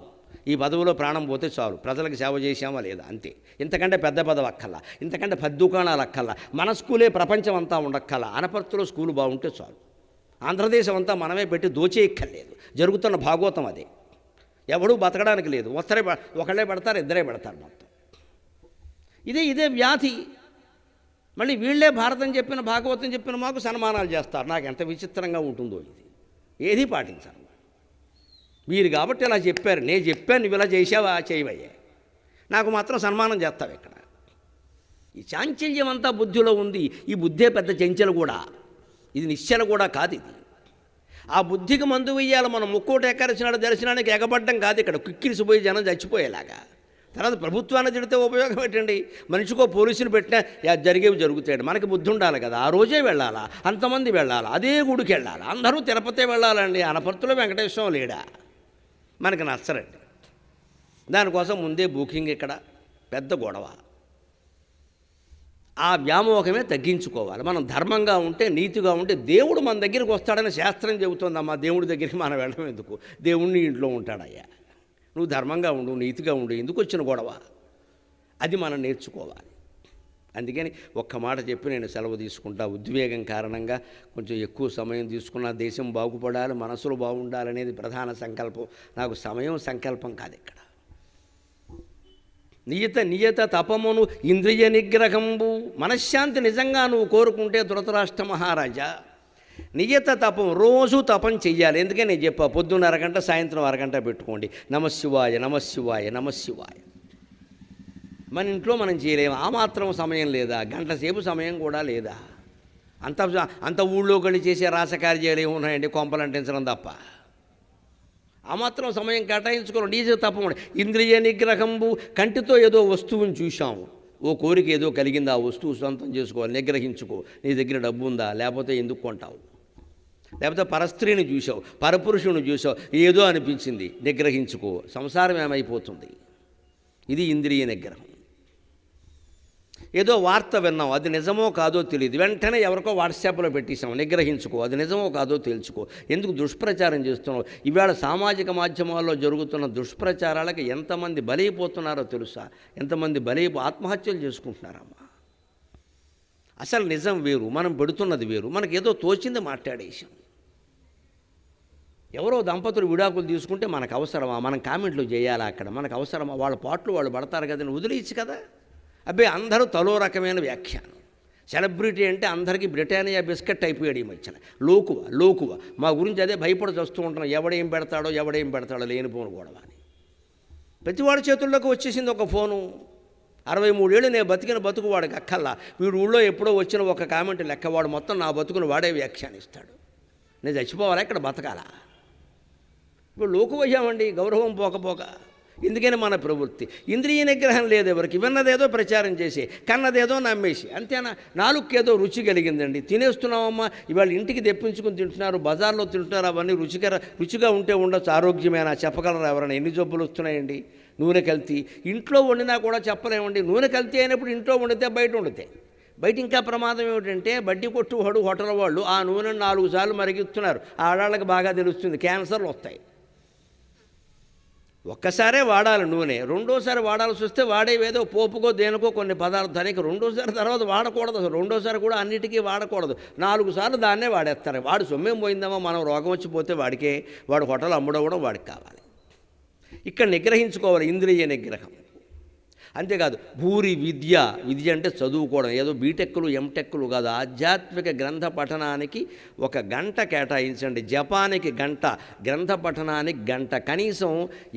ఈ పదవిలో ప్రాణం పోతే చాలు ప్రజలకు సేవ చేసామా లేదా అంతే ఇంతకంటే పెద్ద పదవి అక్కల్లా ఇంతకంటే పెద్ద దుకాణాలు అక్కల్లా మన స్కూలే ప్రపంచం అంతా ఉండక్కల అనపర్తిలో స్కూలు బాగుంటే చాలు ఆంధ్రదేశం అంతా మనమే పెట్టి దోచేయక్కర్లేదు జరుగుతున్న భాగోతం అదే ఎవడూ బతకడానికి లేదు ఒక్కరే ఒకళ్ళే పెడతారు ఇద్దరే పెడతారు మొత్తం ఇదే ఇదే వ్యాధి మళ్ళీ వీళ్ళే భారతం చెప్పిన భాగవతం చెప్పిన మాకు సన్మానాలు చేస్తారు నాకు ఎంత విచిత్రంగా ఉంటుందో ఇది ఏది పాటించాను వీరు కాబట్టి ఇలా చెప్పారు నేను చెప్పాను నువ్వు ఇలా చేసావా చేయవయ్యా నాకు మాత్రం సన్మానం చేస్తావు ఇక్కడ ఈ చాంచల్యం అంతా బుద్ధిలో ఉంది ఈ బుద్ధే పెద్ద చెంచలు కూడా ఇది నిశ్చల కూడా కాదు ఇది ఆ బుద్ధికి మందు వేయాలి మనం ముక్కోటి ఎక్కరిచినాడు దర్శనానికి ఎగబడ్డం కాదు ఇక్కడ కుక్కిరిసిపోయి జనం చచ్చిపోయేలాగా తర్వాత ప్రభుత్వాన్ని తిడితే ఉపయోగం ఏంటండి మనిషికో పోలీసులు పెట్టినా జరిగేవి జరుగుతాడు మనకి బుద్ధి ఉండాలి కదా ఆ రోజే వెళ్ళాలా అంతమంది వెళ్ళాలా అదే గుడికి వెళ్ళాలా అందరూ తిరుపతి వెళ్ళాలండి అనపర్తులు వెంకటేశ్వరం లేడా మనకి నచ్చరండి దానికోసం ముందే బుకింగ్ ఇక్కడ పెద్ద గొడవ ఆ వ్యామోహమే తగ్గించుకోవాలి మనం ధర్మంగా ఉంటే నీతిగా ఉంటే దేవుడు మన దగ్గరికి వస్తాడని శాస్త్రం చెబుతోందమ్మా దేవుడి దగ్గరికి మనం వెళ్ళడం ఎందుకు దేవుడిని ఇంట్లో ఉంటాడయ్యా నువ్వు ధర్మంగా ఉండు నీతిగా ఉండు ఎందుకు వచ్చిన గొడవ అది మనం నేర్చుకోవాలి అందుకని ఒక్క మాట చెప్పి నేను సెలవు తీసుకుంటా ఉద్వేగం కారణంగా కొంచెం ఎక్కువ సమయం తీసుకున్న దేశం బాగుపడాలి మనసులు బాగుండాలనేది ప్రధాన సంకల్పం నాకు సమయం సంకల్పం కాదు ఇక్కడ నియత నియత తపమును ఇంద్రియ నిగ్రహంబు మనశ్శాంతి నిజంగా నువ్వు కోరుకుంటే ధృతరాష్ట్ర మహారాజా నియత తపం రోజు తపం చెయ్యాలి ఎందుకని నేను చెప్పా పొద్దున్న అరగంట సాయంత్రం అరగంట పెట్టుకోండి నమశివాయ నమశివాయ నమశివాయ మన ఇంట్లో మనం చేయలేము ఆ మాత్రం సమయం లేదా గంట సేపు సమయం కూడా లేదా అంత అంత ఊళ్ళో కళ్ళు చేసే రాసకార్యాలు ఉన్నాయండి కొంపలు అంటించడం తప్ప ఆ మాత్రం సమయం కేటాయించుకోవడం ఈజీ తప్ప ఇంద్రియ నిగ్రహంబు కంటితో ఏదో వస్తువుని చూశాము ఓ కోరిక ఏదో కలిగిందా వస్తువు సొంతం చేసుకోవాలి నిగ్రహించుకో నీ దగ్గర డబ్బు ఉందా లేకపోతే ఎందుకు కొంటావు లేకపోతే పరస్త్రీని చూసావు పరపురుషుని చూసావు ఏదో అనిపించింది నిగ్రహించుకో సంసారం ఏమైపోతుంది ఇది ఇంద్రియ నిగ్రహం ఏదో వార్త విన్నాం అది నిజమో కాదో తెలియదు వెంటనే ఎవరికో వాట్సాప్లో పెట్టేశాం నిగ్రహించుకో అది నిజమో కాదో తెలుసుకో ఎందుకు దుష్ప్రచారం చేస్తున్నావు ఇవాళ సామాజిక మాధ్యమాల్లో జరుగుతున్న దుష్ప్రచారాలకు ఎంతమంది బలైపోతున్నారో తెలుసా ఎంతమంది బలైపో ఆత్మహత్యలు చేసుకుంటున్నారమ్మా అసలు నిజం వేరు మనం పెడుతున్నది వేరు ఏదో తోచింది మాట్లాడేసాం ఎవరో దంపతులు విడాకులు తీసుకుంటే మనకు అవసరమా మనం కామెంట్లు చేయాలా అక్కడ మనకు అవసరమా వాళ్ళ పాటలు వాళ్ళు పడతారు కదా వదిలేయచ్చు కదా అబ్బే అందరూ తలో రకమైన వ్యాఖ్యానం సెలబ్రిటీ అంటే అందరికీ బ్రిటానియా బిస్కెట్ అయిపోయాడు ఈ మధ్యన లోకువ లోకువ మా గురించి అదే భయపడి చూస్తూ ఉంటున్నాం ఎవడేం పెడతాడో ఎవడేం పెడతాడో లేని ఫోన్ గొడవ అని ప్రతివాడి చేతుల్లోకి వచ్చేసింది ఒక ఫోను అరవై మూడేళ్ళు నేను బతికిన బతుకు వాడికి అక్కల్లా వీడు ఊళ్ళో ఎప్పుడో వచ్చిన ఒక కామెంట్ లెక్కవాడు మొత్తం నా బతుకును వాడే వ్యాఖ్యానిస్తాడు నేను చచ్చిపోవాలా ఇక్కడ బతకాలా ఇప్పుడు లోకువయ్యామండి గౌరవం పోకపోక ఇందుకని మన ప్రవృత్తి ఇంద్రియ నిగ్రహం లేదు ఎవరికి విన్నదేదో ప్రచారం చేసి కన్నదేదో నమ్మేసి అంతేనా నాలుగుకేదో రుచి కలిగిందండి తినేస్తున్నామమ్మా ఇవాళ ఇంటికి తెప్పించుకుని తింటున్నారు బజార్లో తింటున్నారు అవన్నీ రుచికర రుచిగా ఉంటే ఉండొచ్చు ఆరోగ్యమేనా చెప్పగలరా ఎవరైనా ఎన్ని జబ్బులు వస్తున్నాయండి నూనె కల్తీ ఇంట్లో వండినా కూడా చెప్పలేమండి నూనె కల్తీ అయినప్పుడు ఇంట్లో వండితే బయట వండితే బయట ఇంకా ప్రమాదం ఏమిటంటే బడ్డీ కొట్టు వాడు హోటల్ వాళ్ళు ఆ నూనెను నాలుగు సార్లు మరిగిస్తున్నారు ఆడాళ్ళకి బాగా తెలుస్తుంది క్యాన్సర్లు వస్తాయి ఒక్కసారే వాడాలి నూనె రెండోసారి వాడాల్సి వస్తే వాడేవేదో పోపుకో దేనికో కొన్ని పదార్థానికి రెండోసారి తర్వాత వాడకూడదు రెండోసారి కూడా అన్నిటికీ వాడకూడదు నాలుగు సార్లు దాన్నే వాడేస్తారు వాడు సొమ్మేం పోయిందేమో మనం రోగం వచ్చిపోతే వాడికే వాడు హోటల్ అమ్ముడవడం వాడికి కావాలి ఇక్కడ నిగ్రహించుకోవాలి ఇంద్రియ నిగ్రహం అంతేకాదు భూరి విద్య విద్య అంటే చదువుకోవడం ఏదో బీటెక్లు ఎంటెక్లు కాదు ఆధ్యాత్మిక గ్రంథ పఠనానికి ఒక గంట కేటాయించండి జపానికి గంట గ్రంథ పఠనానికి గంట కనీసం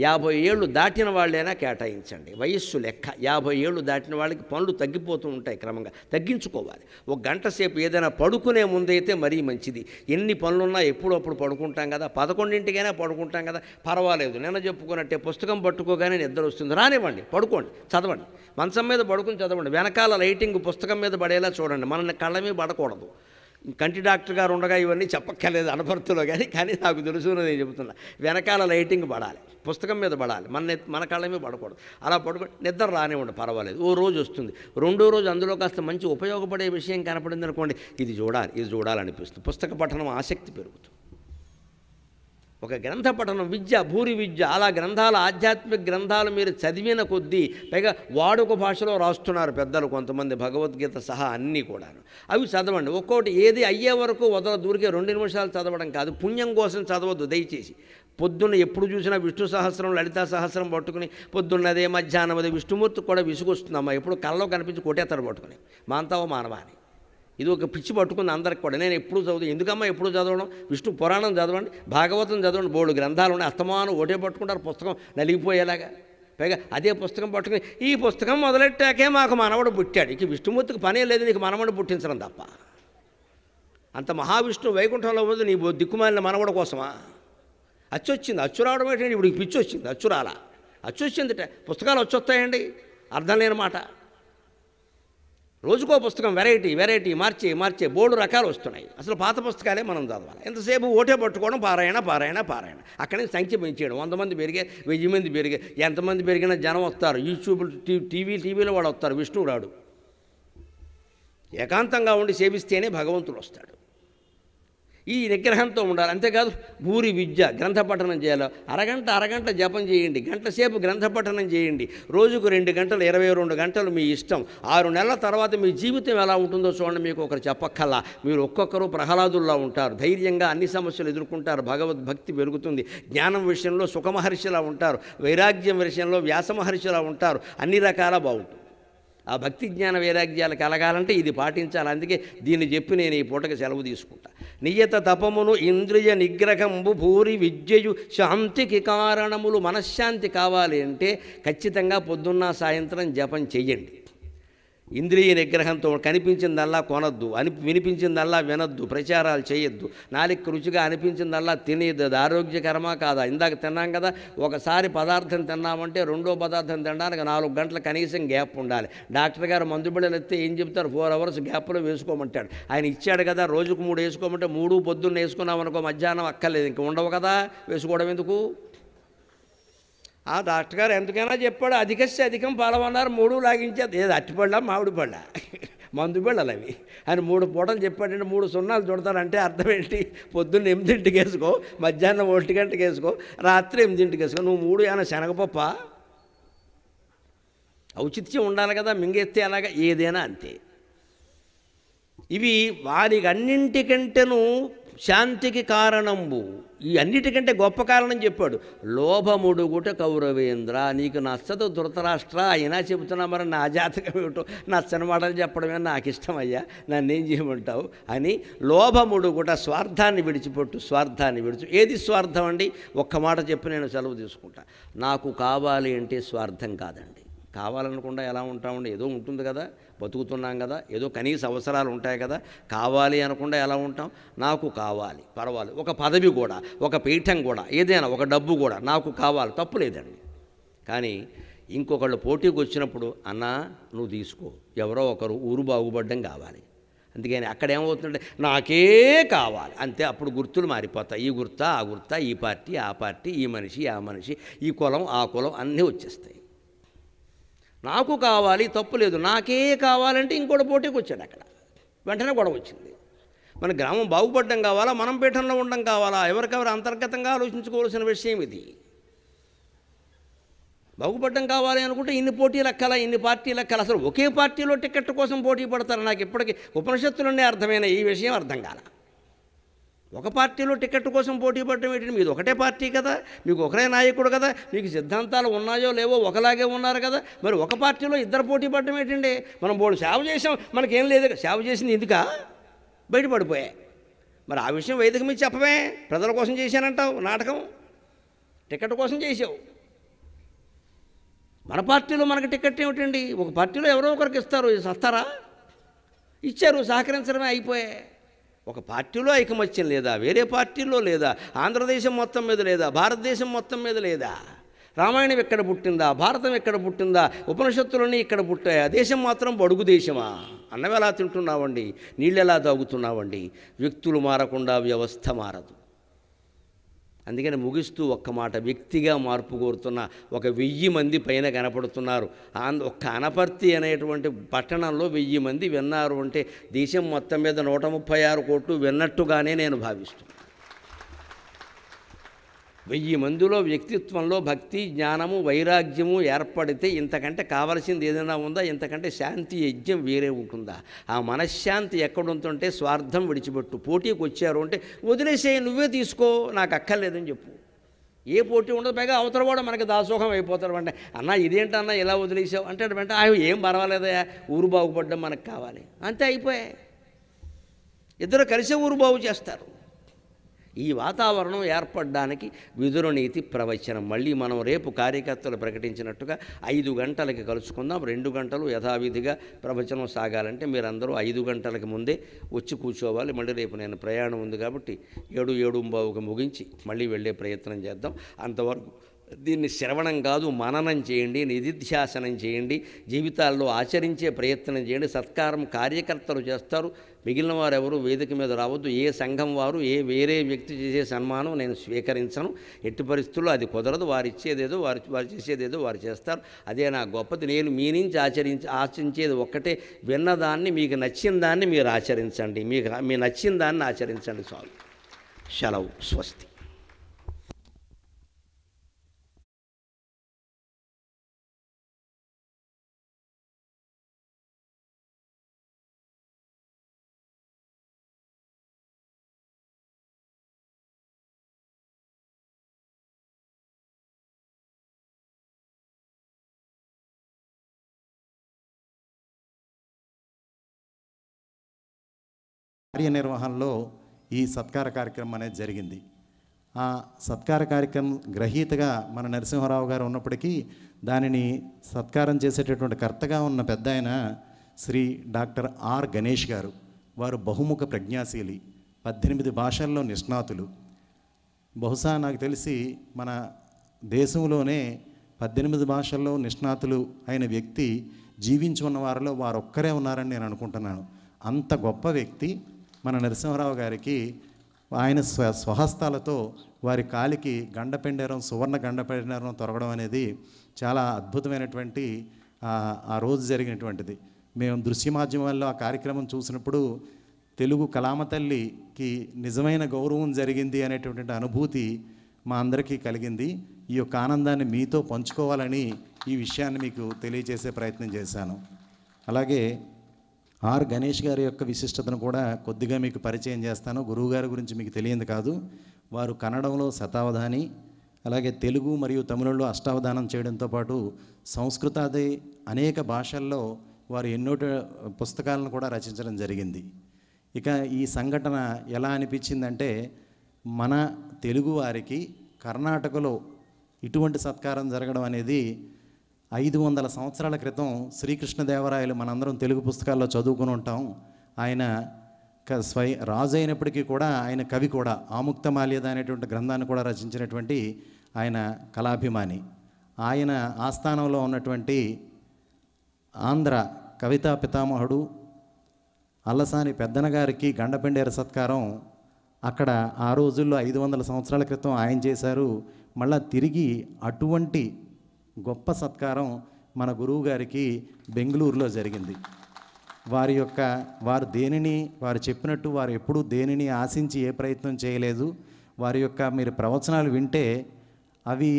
యాభై ఏళ్ళు దాటిన వాళ్ళైనా కేటాయించండి వయస్సు లెక్క యాభై ఏళ్ళు దాటిన వాళ్ళకి పనులు తగ్గిపోతూ ఉంటాయి క్రమంగా తగ్గించుకోవాలి ఒక గంట సేపు ఏదైనా పడుకునే ముందైతే మరీ మంచిది ఎన్ని పనులున్నా ఎప్పుడప్పుడు పడుకుంటాం కదా పదకొండింటికైనా పడుకుంటాం కదా పర్వాలేదు నిన్న చెప్పుకున్నట్టే పుస్తకం పట్టుకోగానే నిద్ర వస్తుంది రానివ్వండి పడుకోండి చదవ చదవండి మంచం మీద పడుకుని చదవండి వెనకాల లైటింగ్ పుస్తకం మీద పడేలా చూడండి మనల్ని కళ్ళ మీద పడకూడదు కంటి డాక్టర్ గారు ఉండగా ఇవన్నీ చెప్పక్కర్లేదు అనుభర్తిలో కానీ కానీ నాకు తెలుసు నేను చెబుతున్నా వెనకాల లైటింగ్ పడాలి పుస్తకం మీద పడాలి మన మన కళ్ళ మీద పడకూడదు అలా పడుకో నిద్ర రానివ్వండి పర్వాలేదు ఓ రోజు వస్తుంది రెండో రోజు అందులో కాస్త మంచి ఉపయోగపడే విషయం కనపడింది అనుకోండి ఇది చూడాలి ఇది చూడాలనిపిస్తుంది పుస్తక పఠనం ఆసక్తి పెరుగుతుంది ఒక గ్రంథ పఠనం విద్య భూరి విద్య అలా గ్రంథాలు ఆధ్యాత్మిక గ్రంథాలు మీరు చదివిన కొద్దీ పైగా వాడుక భాషలో రాస్తున్నారు పెద్దలు కొంతమంది భగవద్గీత సహా అన్నీ కూడాను అవి చదవండి ఒక్కోటి ఏది అయ్యే వరకు వదల దూరికే రెండు నిమిషాలు చదవడం కాదు పుణ్యం కోసం చదవద్దు దయచేసి పొద్దున్న ఎప్పుడు చూసినా విష్ణు సహస్రం లలిత సహస్రం పట్టుకుని పొద్దున్నదే మధ్యాహ్నం అదే విష్ణుమూర్తి కూడా విసుగొస్తుందమ్మా ఎప్పుడు కళ్ళలో కనిపించి కొట్టేస్తారు పట్టుకుని మాంతావో మానవా అని ఇది ఒక పిచ్చి పట్టుకుంది అందరికి కూడా నేను ఎప్పుడు చదువు ఎందుకమ్మా ఎప్పుడు చదవడం విష్ణు పురాణం చదవండి భాగవతం చదవండి బోర్డు గ్రంథాలు ఉన్నాయి అస్తమానం ఒకటే పట్టుకుంటారు పుస్తకం నలిగిపోయేలాగా పైగా అదే పుస్తకం పట్టుకుని ఈ పుస్తకం మొదలెట్టాకే మాకు మనవడు పుట్టాడు ఇక విష్ణుమూర్తికి పనే లేదు నీకు మనవడు పుట్టించడం తప్ప అంత మహావిష్ణు వైకుంఠంలో ఉంది నీ దిక్కుమాలిన మనవడు కోసమా అచ్చొచ్చింది అచ్చు రావడం ఏంటంటే ఇప్పుడు పిచ్చి వచ్చింది అచ్చురాల అచ్చొచ్చిందిట పుస్తకాలు వచ్చొస్తాయండి అర్థం లేని మాట రోజుకో పుస్తకం వెరైటీ వెరైటీ మార్చి మార్చే బోర్డు రకాలు వస్తున్నాయి అసలు పాత పుస్తకాలే మనం చదవాలి ఎంతసేపు ఓటే పట్టుకోవడం పారాయణ పారాయణ పారాయణ అక్కడే సంఖ్య పెంచేయడం వంద మంది పెరిగే వెయ్యి మంది పెరిగే ఎంతమంది పెరిగినా జనం వస్తారు యూట్యూబ్ టీవీ టీవీలో వాడు వస్తారు విష్ణువు రాడు ఏకాంతంగా ఉండి సేవిస్తేనే భగవంతుడు వస్తాడు ఈ నిగ్రహంతో ఉండాలి అంతేకాదు భూరి విద్య గ్రంథ పఠనం చేయాలి అరగంట అరగంట జపం చేయండి గంట సేపు గ్రంథ పఠనం చేయండి రోజుకు రెండు గంటలు ఇరవై రెండు గంటలు మీ ఇష్టం ఆరు నెలల తర్వాత మీ జీవితం ఎలా ఉంటుందో చూడండి మీకు ఒకరు చెప్పక్కల మీరు ఒక్కొక్కరు ప్రహ్లాదుల్లో ఉంటారు ధైర్యంగా అన్ని సమస్యలు ఎదుర్కొంటారు భగవద్భక్తి పెరుగుతుంది జ్ఞానం విషయంలో సుఖమహర్షిలా ఉంటారు వైరాగ్యం విషయంలో మహర్షిలా ఉంటారు అన్ని రకాల బాగుంటుంది ఆ భక్తి జ్ఞాన వైరాగ్యాలు కలగాలంటే ఇది పాటించాలి అందుకే దీన్ని చెప్పి నేను ఈ పూటకు సెలవు తీసుకుంటా నియత తపమును ఇంద్రియ నిగ్రహంబు భూరి విద్యయు శాంతికి కారణములు మనశ్శాంతి కావాలి అంటే ఖచ్చితంగా పొద్దున్న సాయంత్రం జపం చెయ్యండి ఇంద్రియ నిగ్రహంతో కనిపించిందల్లా కొనద్దు అని వినిపించిందల్లా వినొద్దు ప్రచారాలు చేయొద్దు నాలుగు రుచిగా అనిపించిందల్లా తినేది అది ఆరోగ్యకరమా కాదా ఇందాక తిన్నాం కదా ఒకసారి పదార్థం తిన్నామంటే రెండో పదార్థం తినడానికి నాలుగు గంటల కనీసం గ్యాప్ ఉండాలి డాక్టర్ గారు మందు ఎత్తే ఏం చెప్తారు ఫోర్ అవర్స్ గ్యాప్లో వేసుకోమంటాడు ఆయన ఇచ్చాడు కదా రోజుకు మూడు వేసుకోమంటే మూడు పొద్దున్న వేసుకున్నాం అనుకో మధ్యాహ్నం అక్కర్లేదు ఇంక ఉండవు కదా వేసుకోవడం ఎందుకు ఆ డాక్టర్ గారు ఎందుకైనా చెప్పాడు అధికస్తే అధికం పాలమన్నారు మూడు లాగించేది ఏది అట్టిపళ్ళ మామిడి పళ్ళ మందు బిళ్ళలు అవి ఆయన మూడు పూటలు చెప్పాడంటే మూడు సున్నాలు చుడతాడంటే అర్థం ఏంటి పొద్దున్న ఎనిమిదింటికి వేసుకో మధ్యాహ్నం ఒంటి గంటకి వేసుకో రాత్రి ఎనిమిదింటికి వేసుకో నువ్వు మూడు ఏమైనా శనగపప్ప ఔచిత్యం ఉండాలి కదా మింగేస్తే అలాగ ఏదైనా అంతే ఇవి వారికి అన్నింటికంటేనూ శాంతికి కారణంబు ఈ అన్నిటికంటే గొప్ప కారణం చెప్పాడు లోభముడు కూడా కౌరవేంద్ర నీకు నచ్చదు ధృతరాష్ట్ర అయినా చెబుతున్నా మరి నా జాతకం ఏమిటో నచ్చని మాటలు చెప్పడమే నాకు ఇష్టమయ్యా నన్నేం చేయమంటావు అని లోభముడు లోభముడుగుట స్వార్థాన్ని విడిచిపెట్టు స్వార్థాన్ని విడిచి ఏది స్వార్థం అండి ఒక్క మాట చెప్పి నేను సెలవు తీసుకుంటా నాకు కావాలి అంటే స్వార్థం కాదండి కావాలనుకుండా ఎలా ఉంటామండి ఏదో ఉంటుంది కదా బతుకుతున్నాం కదా ఏదో కనీస అవసరాలు ఉంటాయి కదా కావాలి అనకుండా ఎలా ఉంటాం నాకు కావాలి పర్వాలేదు ఒక పదవి కూడా ఒక పీఠం కూడా ఏదైనా ఒక డబ్బు కూడా నాకు కావాలి తప్పు లేదండి కానీ ఇంకొకళ్ళు పోటీకి వచ్చినప్పుడు అన్నా నువ్వు తీసుకో ఎవరో ఒకరు ఊరు బాగుపడ్డం కావాలి అందుకని అక్కడ ఏమవుతుందంటే నాకే కావాలి అంతే అప్పుడు గుర్తులు మారిపోతాయి ఈ గుర్త ఆ గుర్త ఈ పార్టీ ఆ పార్టీ ఈ మనిషి ఆ మనిషి ఈ కులం ఆ కులం అన్నీ వచ్చేస్తాయి నాకు కావాలి తప్పు లేదు నాకే కావాలంటే ఇంకోటి పోటీకి వచ్చాడు అక్కడ వెంటనే గొడవ వచ్చింది మన గ్రామం బాగుపడడం కావాలా మనం పీఠంలో ఉండడం కావాలా ఎవరికెవరు అంతర్గతంగా ఆలోచించుకోవాల్సిన విషయం ఇది బాగుపడ్డం కావాలి అనుకుంటే ఇన్ని పోటీల కల ఇన్ని పార్టీల కల అసలు ఒకే పార్టీలో టికెట్ కోసం పోటీ పడతారు నాకు ఇప్పటికీ ఉపనిషత్తులన్నీ అర్థమైన ఈ విషయం అర్థం కాలా ఒక పార్టీలో టికెట్ కోసం పోటీ పడటం ఏంటి మీది ఒకటే పార్టీ కదా మీకు ఒకరే నాయకుడు కదా మీకు సిద్ధాంతాలు ఉన్నాయో లేవో ఒకలాగే ఉన్నారు కదా మరి ఒక పార్టీలో ఇద్దరు పోటీ పడటం ఏంటండి మనం బోర్డు సేవ చేసాం మనకేం లేదు సేవ చేసింది ఎందుక బయటపడిపోయా మరి ఆ విషయం వేదిక మీద చెప్పవే ప్రజల కోసం చేశానంటావు నాటకం టికెట్ కోసం చేసావు మన పార్టీలో మనకు టికెట్ ఏమిటండి ఒక పార్టీలో ఎవరో ఒకరికి ఇస్తారు ఇస్తారా ఇచ్చారు సహకరించడమే అయిపోయాయి ఒక పార్టీలో ఐకమత్యం లేదా వేరే పార్టీలో లేదా ఆంధ్రదేశం మొత్తం మీద లేదా భారతదేశం మొత్తం మీద లేదా రామాయణం ఎక్కడ పుట్టిందా భారతం ఎక్కడ పుట్టిందా ఉపనిషత్తులన్నీ ఇక్కడ పుట్టాయా దేశం మాత్రం బడుగు దేశమా అన్నం ఎలా తింటున్నావండి నీళ్ళు ఎలా తాగుతున్నావండి వ్యక్తులు మారకుండా వ్యవస్థ మారదు అందుకని ముగిస్తూ ఒక్క మాట వ్యక్తిగా మార్పు కోరుతున్న ఒక వెయ్యి మంది పైన కనపడుతున్నారు ఒక్క అనపర్తి అనేటువంటి పట్టణంలో వెయ్యి మంది విన్నారు అంటే దేశం మొత్తం మీద నూట ముప్పై ఆరు కోట్లు విన్నట్టుగానే నేను భావిస్తున్నాను వెయ్యి మందిలో వ్యక్తిత్వంలో భక్తి జ్ఞానము వైరాగ్యము ఏర్పడితే ఇంతకంటే కావలసింది ఏదైనా ఉందా ఇంతకంటే శాంతి యజ్ఞం వేరే ఉంటుందా ఆ మనశ్శాంతి ఎక్కడుంటుంటే స్వార్థం విడిచిపెట్టు పోటీకి వచ్చారు అంటే వదిలేసే నువ్వే తీసుకో నాకు అక్కర్లేదని చెప్పు ఏ పోటీ ఉండదు పైగా అవతల కూడా మనకి దాసోహం అయిపోతారు అంటే అన్న అన్న ఇలా వదిలేసావు అంటే అంటే ఆయన ఏం పర్వాలేదయా ఊరు బాగుపడ్డం మనకు కావాలి అంతే అయిపోయాయి ఇద్దరు కలిసే ఊరు బాగు చేస్తారు ఈ వాతావరణం ఏర్పడడానికి విదురనీతి ప్రవచనం మళ్ళీ మనం రేపు కార్యకర్తలు ప్రకటించినట్టుగా ఐదు గంటలకి కలుసుకుందాం రెండు గంటలు యథావిధిగా ప్రవచనం సాగాలంటే మీరందరూ ఐదు గంటలకు ముందే వచ్చి కూర్చోవాలి మళ్ళీ రేపు నేను ప్రయాణం ఉంది కాబట్టి ఏడు ఏడు బావుకి ముగించి మళ్ళీ వెళ్ళే ప్రయత్నం చేద్దాం అంతవరకు దీన్ని శ్రవణం కాదు మననం చేయండి నిధిధ్యాసనం చేయండి జీవితాల్లో ఆచరించే ప్రయత్నం చేయండి సత్కారం కార్యకర్తలు చేస్తారు మిగిలిన వారు ఎవరు వేదిక మీద రావద్దు ఏ సంఘం వారు ఏ వేరే వ్యక్తి చేసే సన్మానం నేను స్వీకరించను ఎట్టి పరిస్థితుల్లో అది కుదరదు వారు ఇచ్చేదేదో వారు వారు చేసేదేదో వారు చేస్తారు అదే నా గొప్పది నేను మీ నుంచి ఆచరించి ఆచరించేది ఒక్కటే విన్నదాన్ని మీకు నచ్చిన దాన్ని మీరు ఆచరించండి మీకు మీ నచ్చిన దాన్ని ఆచరించండి చాలు సెలవు స్వస్తి కార్యనిర్వహణలో ఈ సత్కార కార్యక్రమం అనేది జరిగింది ఆ సత్కార కార్యక్రమం గ్రహీతగా మన నరసింహారావు గారు ఉన్నప్పటికీ దానిని సత్కారం చేసేటటువంటి కర్తగా ఉన్న పెద్ద ఆయన శ్రీ డాక్టర్ ఆర్ గణేష్ గారు వారు బహుముఖ ప్రజ్ఞాశీలి పద్దెనిమిది భాషల్లో నిష్ణాతులు బహుశా నాకు తెలిసి మన దేశంలోనే పద్దెనిమిది భాషల్లో నిష్ణాతులు అయిన వ్యక్తి జీవించి ఉన్న వారిలో వారొక్కరే ఉన్నారని నేను అనుకుంటున్నాను అంత గొప్ప వ్యక్తి మన నరసింహరావు గారికి ఆయన స్వ స్వహస్తాలతో వారి కాలికి గండపెండరం సువర్ణ గండపెండరం తొరగడం అనేది చాలా అద్భుతమైనటువంటి ఆ రోజు జరిగినటువంటిది మేము దృశ్య మాధ్యమాల్లో ఆ కార్యక్రమం చూసినప్పుడు తెలుగు కలామతల్లికి నిజమైన గౌరవం జరిగింది అనేటటువంటి అనుభూతి మా అందరికీ కలిగింది ఈ యొక్క ఆనందాన్ని మీతో పంచుకోవాలని ఈ విషయాన్ని మీకు తెలియజేసే ప్రయత్నం చేశాను అలాగే ఆర్ గణేష్ గారి యొక్క విశిష్టతను కూడా కొద్దిగా మీకు పరిచయం చేస్తాను గురువుగారి గురించి మీకు తెలియదు కాదు వారు కన్నడంలో శతావధాని అలాగే తెలుగు మరియు తమిళంలో అష్టావధానం చేయడంతో పాటు సంస్కృతాది అనేక భాషల్లో వారు ఎన్నో పుస్తకాలను కూడా రచించడం జరిగింది ఇక ఈ సంఘటన ఎలా అనిపించిందంటే మన తెలుగు వారికి కర్ణాటకలో ఇటువంటి సత్కారం జరగడం అనేది ఐదు వందల సంవత్సరాల క్రితం శ్రీకృష్ణదేవరాయలు మనందరం తెలుగు పుస్తకాల్లో చదువుకుని ఉంటాం ఆయన స్వయ రాజు అయినప్పటికీ కూడా ఆయన కవి కూడా ఆముక్త మాల్యద అనేటువంటి గ్రంథాన్ని కూడా రచించినటువంటి ఆయన కళాభిమాని ఆయన ఆస్థానంలో ఉన్నటువంటి ఆంధ్ర కవితా పితామహుడు అల్లసాని పెద్దనగారికి గండపిండేర గండపెండేర సత్కారం అక్కడ ఆ రోజుల్లో ఐదు వందల సంవత్సరాల క్రితం ఆయన చేశారు మళ్ళా తిరిగి అటువంటి గొప్ప సత్కారం మన గురువు గారికి బెంగళూరులో జరిగింది వారి యొక్క వారు దేనిని వారు చెప్పినట్టు వారు ఎప్పుడూ దేనిని ఆశించి ఏ ప్రయత్నం చేయలేదు వారి యొక్క మీరు ప్రవచనాలు వింటే అవి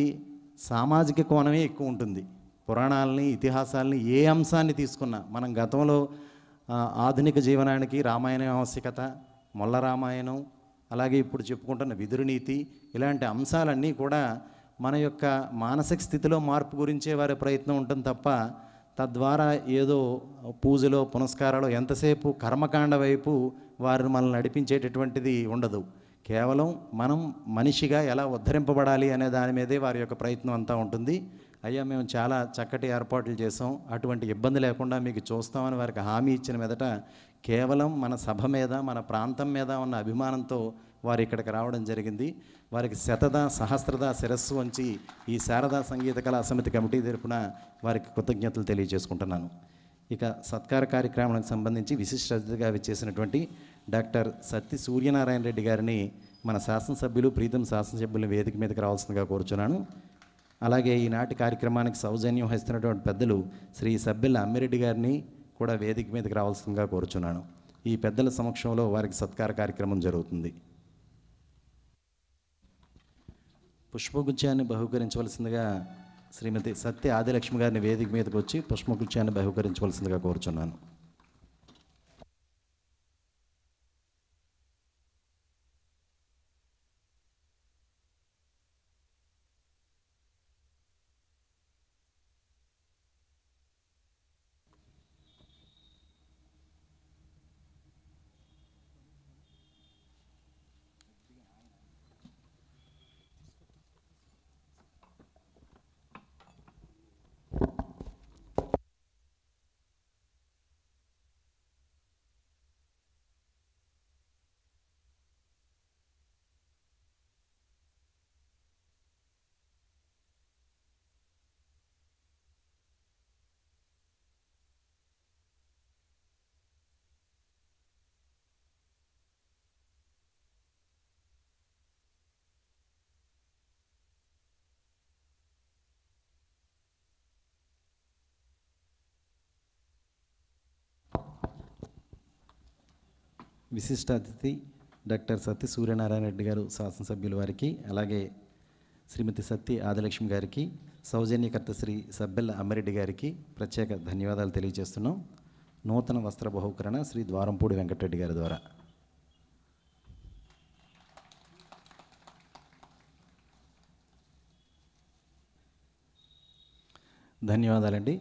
సామాజిక కోణమే ఎక్కువ ఉంటుంది పురాణాలని ఇతిహాసాలని ఏ అంశాన్ని తీసుకున్నా మనం గతంలో ఆధునిక జీవనానికి రామాయణ ఆవశ్యకత మొల్ల రామాయణం అలాగే ఇప్పుడు చెప్పుకుంటున్న విదురునీతి ఇలాంటి అంశాలన్నీ కూడా మన యొక్క మానసిక స్థితిలో మార్పు గురించే వారి ప్రయత్నం ఉంటుంది తప్ప తద్వారా ఏదో పూజలో పునస్కారాలు ఎంతసేపు కర్మకాండ వైపు వారిని మనల్ని నడిపించేటటువంటిది ఉండదు కేవలం మనం మనిషిగా ఎలా ఉద్ధరింపబడాలి అనే దాని మీదే వారి యొక్క ప్రయత్నం అంతా ఉంటుంది అయ్యా మేము చాలా చక్కటి ఏర్పాట్లు చేసాం అటువంటి ఇబ్బంది లేకుండా మీకు చూస్తామని వారికి హామీ ఇచ్చిన మీదట కేవలం మన సభ మీద మన ప్రాంతం మీద ఉన్న అభిమానంతో వారు ఇక్కడికి రావడం జరిగింది వారికి శతద సహస్రద శిరస్సు వంచి ఈ శారదా సంగీత కళా సమితి కమిటీ తరపున వారికి కృతజ్ఞతలు తెలియజేసుకుంటున్నాను ఇక సత్కార కార్యక్రమానికి సంబంధించి విశిష్ట అతిథిగా డాక్టర్ సత్తి సూర్యనారాయణ రెడ్డి గారిని మన శాసనసభ్యులు ప్రీతం శాసనసభ్యులను వేదిక మీదకి రావాల్సిందిగా కోరుచున్నాను అలాగే ఈనాటి కార్యక్రమానికి సౌజన్యం వహిస్తున్నటువంటి పెద్దలు శ్రీ సభ్యుల అమ్మిరెడ్డి గారిని కూడా వేదిక మీదకి రావాల్సిందిగా కోరుచున్నాను ఈ పెద్దల సమక్షంలో వారికి సత్కార కార్యక్రమం జరుగుతుంది పుష్పగుచ్చాన్ని బహుకరించవలసిందిగా శ్రీమతి సత్య ఆదిలక్ష్మి గారిని వేదిక మీదకి వచ్చి పుష్పగుచ్చాన్ని బహుకరించవలసిందిగా కోరుచున్నాను విశిష్ట అతిథి డాక్టర్ సత్య సూర్యనారాయణ రెడ్డి గారు శాసనసభ్యుల వారికి అలాగే శ్రీమతి సత్తి ఆదిలక్ష్మి గారికి సౌజన్యకర్త శ్రీ సబ్బెల్ల అమ్మరెడ్డి గారికి ప్రత్యేక ధన్యవాదాలు తెలియజేస్తున్నాం నూతన వస్త్ర బహుకరణ శ్రీ ద్వారంపూడి వెంకటరెడ్డి గారి ద్వారా ధన్యవాదాలండి